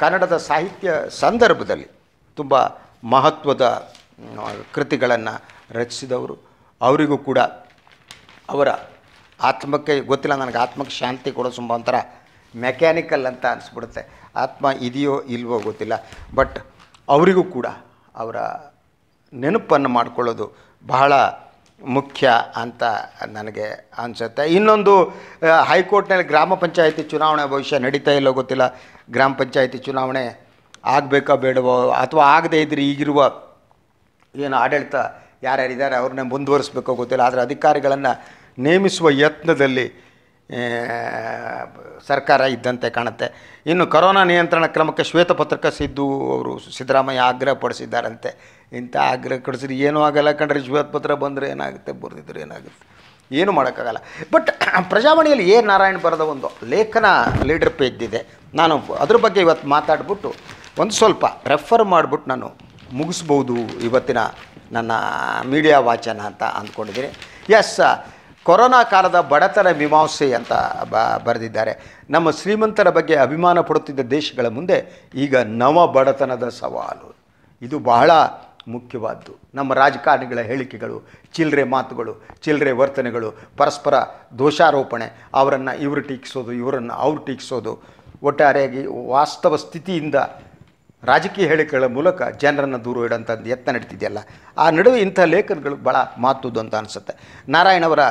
ಕನ್ನಡದ ಸಾಹಿತ್ಯ ಸಂದರ್ಭದಲ್ಲಿ ತುಂಬ ಮಹತ್ವದ ಕೃತಿಗಳನ್ನು ರಚಿಸಿದವರು ಅವರಿಗೂ ಕೂಡ ಅವರ ಆತ್ಮಕ್ಕೆ ಗೊತ್ತಿಲ್ಲ ನನಗೆ ಆತ್ಮಕ್ಕೆ ಶಾಂತಿ ಕೊಡೋ ತುಂಬ ಒಂಥರ ಮೆಕ್ಯಾನಿಕಲ್ ಅಂತ ಅನಿಸ್ಬಿಡುತ್ತೆ ಆತ್ಮ ಇದೆಯೋ ಇಲ್ವೋ ಗೊತ್ತಿಲ್ಲ ಬಟ್ ಅವರಿಗೂ ಕೂಡ ಅವರ ನೆನಪನ್ನು ಮಾಡಿಕೊಳ್ಳೋದು ಬಹಳ ಮುಖ್ಯ ಅಂತ ನನಗೆ ಅನಿಸುತ್ತೆ ಇನ್ನೊಂದು ಹೈಕೋರ್ಟ್ನಲ್ಲಿ ಗ್ರಾಮ ಪಂಚಾಯಿತಿ ಚುನಾವಣೆ ಭವಿಷ್ಯ ನಡೀತಾ ಇಲ್ಲೋ ಗೊತ್ತಿಲ್ಲ ಗ್ರಾಮ ಪಂಚಾಯಿತಿ ಚುನಾವಣೆ ಆಗಬೇಕಾ ಬೇಡವೋ ಅಥವಾ ಆಗದೇ ಇದ್ದರೆ ಈಗಿರುವ ಏನು ಆಡಳಿತ ಯಾರ್ಯಾರಿದ್ದಾರೆ ಅವ್ರನ್ನ ಮುಂದುವರಿಸ್ಬೇಕೋ ಗೊತ್ತಿಲ್ಲ ಆದರೆ ಅಧಿಕಾರಿಗಳನ್ನು ನೇಮಿಸುವ ಯತ್ನದಲ್ಲಿ ಸರ್ಕಾರ ಇದ್ದಂತೆ ಕಾಣುತ್ತೆ ಇನ್ನು ಕರೋನಾ ನಿಯಂತ್ರಣ ಕ್ರಮಕ್ಕೆ ಶ್ವೇತಪತ್ರಕ ಸಿದ್ದು ಅವರು ಸಿದ್ದರಾಮಯ್ಯ ಪಡಿಸಿದ್ದಾರಂತೆ ಇಂಥ ಆಗ್ರಹ ಪಡಿಸಿದ್ರೆ ಏನೂ ಆಗಲ್ಲ ಕಂಡ್ರೆ ಪತ್ರ ಬಂದರೆ ಏನಾಗುತ್ತೆ ಬರೆದಿದ್ರೆ ಏನಾಗುತ್ತೆ ಏನು ಮಾಡೋಕ್ಕಾಗಲ್ಲ ಬಟ್ ಪ್ರಜಾವಾಣಿಯಲ್ಲಿ ಎ ನಾರಾಯಣ್ ಬರೆದ ಒಂದು ಲೇಖನ ಲೀಡರ್ ಪೇಜ್ ಇದೆ ನಾನು ಅದ್ರ ಬಗ್ಗೆ ಇವತ್ತು ಮಾತಾಡ್ಬಿಟ್ಟು ಒಂದು ಸ್ವಲ್ಪ ರೆಫರ್ ಮಾಡಿಬಿಟ್ಟು ನಾನು ಮುಗಿಸ್ಬೋದು ಇವತ್ತಿನ ನನ್ನ ಮೀಡಿಯಾ ವಾಚನ ಅಂತ ಅಂದ್ಕೊಂಡಿದ್ದೀನಿ ಎಸ್ ಕೊರೋನಾ ಕಾಲದ ಬಡತನ ಮೀಮಾಂಸೆ ಅಂತ ಬ ಬರೆದಿದ್ದಾರೆ ನಮ್ಮ ಶ್ರೀಮಂತರ ಬಗ್ಗೆ ಅಭಿಮಾನ ಪಡುತ್ತಿದ್ದ ದೇಶಗಳ ಮುಂದೆ ಈಗ ನವ ಬಡತನದ ಸವಾಲು ಇದು ಬಹಳ ಮುಖ್ಯವಾದ್ದು ನಮ್ಮ ರಾಜಕಾರಣಿಗಳ ಹೇಳಿಕೆಗಳು ಚಿಲ್ಲರೆ ಮಾತುಗಳು ಚಿಲ್ಲರೆ ವರ್ತನೆಗಳು ಪರಸ್ಪರ ದೋಷಾರೋಪಣೆ ಅವರನ್ನು ಇವರು ಟೀಕಿಸೋದು ಇವರನ್ನು ಅವ್ರು ಟೀಕಿಸೋದು ಒಟ್ಟಾರೆಯಾಗಿ ವಾಸ್ತವ ಸ್ಥಿತಿಯಿಂದ ರಾಜಕೀಯ ಹೇಳಿಕೆಗಳ ಮೂಲಕ ಜನರನ್ನು ದೂರ ಇಡೋಂಥ ಯತ್ನ ನಡೀತಿದೆಯಲ್ಲ ಆ ನಡುವೆ ಇಂಥ ಲೇಖನಗಳು ಭಾಳ ಮಾತುದು ಅಂತ ಅನಿಸುತ್ತೆ ನಾರಾಯಣವರ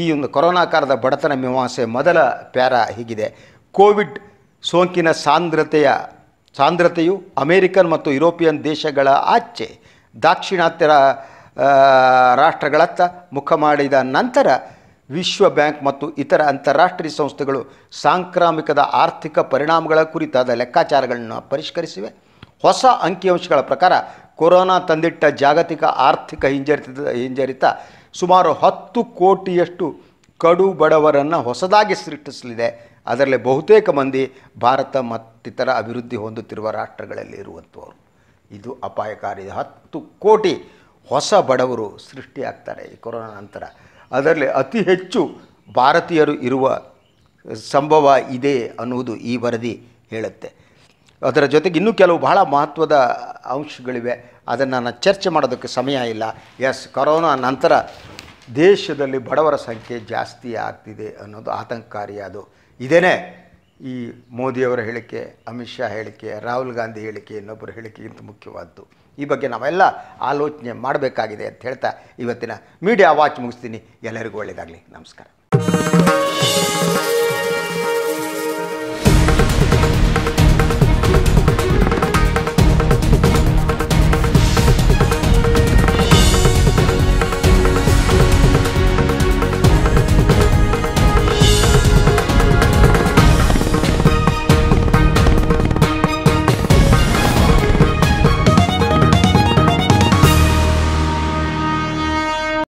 ಈ ಒಂದು ಕೊರೋನಾ ಕಾಲದ ಬಡತನ ಮೀಮಾಂಸೆ ಮೊದಲ ಪ್ಯಾರ ಹೀಗಿದೆ ಕೋವಿಡ್ ಸೋಂಕಿನ ಸಾಂದ್ರತೆಯ ಸಾಂದ್ರತೆಯು ಅಮೇರಿಕನ್ ಮತ್ತು ಯುರೋಪಿಯನ್ ದೇಶಗಳ ಆಚೆ ದಾಕ್ಷಿಣಾತ್ಯರ ರಾಷ್ಟ್ರಗಳತ್ತ ಮುಖ ಮಾಡಿದ ನಂತರ ವಿಶ್ವ ಬ್ಯಾಂಕ್ ಮತ್ತು ಇತರ ಅಂತಾರಾಷ್ಟ್ರೀಯ ಸಂಸ್ಥೆಗಳು ಸಾಂಕ್ರಾಮಿಕದ ಆರ್ಥಿಕ ಪರಿಣಾಮಗಳ ಕುರಿತಾದ ಲೆಕ್ಕಾಚಾರಗಳನ್ನು ಪರಿಷ್ಕರಿಸಿವೆ ಹೊಸ ಅಂಕಿಅಂಶಗಳ ಪ್ರಕಾರ ಕೊರೋನಾ ತಂದಿಟ್ಟ ಜಾಗತಿಕ ಆರ್ಥಿಕ ಹಿಂಜರಿತದ ಹಿಂಜರಿತ ಸುಮಾರು ಹತ್ತು ಕೋಟಿಯಷ್ಟು ಕಡು ಬಡವರನ್ನು ಹೊಸದಾಗಿ ಸೃಷ್ಟಿಸಲಿದೆ ಅದರಲ್ಲಿ ಬಹುತೇಕ ಮಂದಿ ಭಾರತ ಮತ್ತಿತರ ಅಭಿವೃದ್ಧಿ ಹೊಂದುತ್ತಿರುವ ರಾಷ್ಟ್ರಗಳಲ್ಲಿ ಇರುವಂಥವರು ಇದು ಅಪಾಯಕಾರಿ ಹತ್ತು ಕೋಟಿ ಹೊಸ ಬಡವರು ಸೃಷ್ಟಿಯಾಗ್ತಾರೆ ಈ ಕೊರೋನಾ ನಂತರ ಅದರಲ್ಲಿ ಅತಿ ಹೆಚ್ಚು ಭಾರತೀಯರು ಇರುವ ಸಂಭವ ಇದೆ ಅನ್ನುವುದು ಈ ವರದಿ ಹೇಳುತ್ತೆ ಅದರ ಜೊತೆಗೆ ಇನ್ನೂ ಕೆಲವು ಬಹಳ ಮಹತ್ವದ ಅಂಶಗಳಿವೆ ಅದನ್ನು ನಾನು ಚರ್ಚೆ ಮಾಡೋದಕ್ಕೆ ಸಮಯ ಇಲ್ಲ ಎಸ್ ಕೊರೋನಾ ನಂತರ ದೇಶದಲ್ಲಿ ಬಡವರ ಸಂಖ್ಯೆ ಜಾಸ್ತಿ ಆಗ್ತಿದೆ ಅನ್ನೋದು ಆತಂಕಕಾರಿ ಅದು ಈ ಮೋದಿಯವರ ಹೇಳಿಕೆ ಅಮಿತ್ ಶಾ ಹೇಳಿಕೆ ರಾಹುಲ್ ಗಾಂಧಿ ಹೇಳಿಕೆ ಇನ್ನೊಬ್ಬರ ಹೇಳಿಕೆಗಿಂತ ಮುಖ್ಯವಾದ್ದು ಈ ಬಗ್ಗೆ ನಾವೆಲ್ಲ ಆಲೋಚನೆ ಮಾಡಬೇಕಾಗಿದೆ ಅಂತ ಹೇಳ್ತಾ ಇವತ್ತಿನ ಮೀಡಿಯಾ ವಾಚ್ ಮುಗಿಸ್ತೀನಿ ಎಲ್ಲರಿಗೂ ಒಳ್ಳೆಯದಾಗಲಿ ನಮಸ್ಕಾರ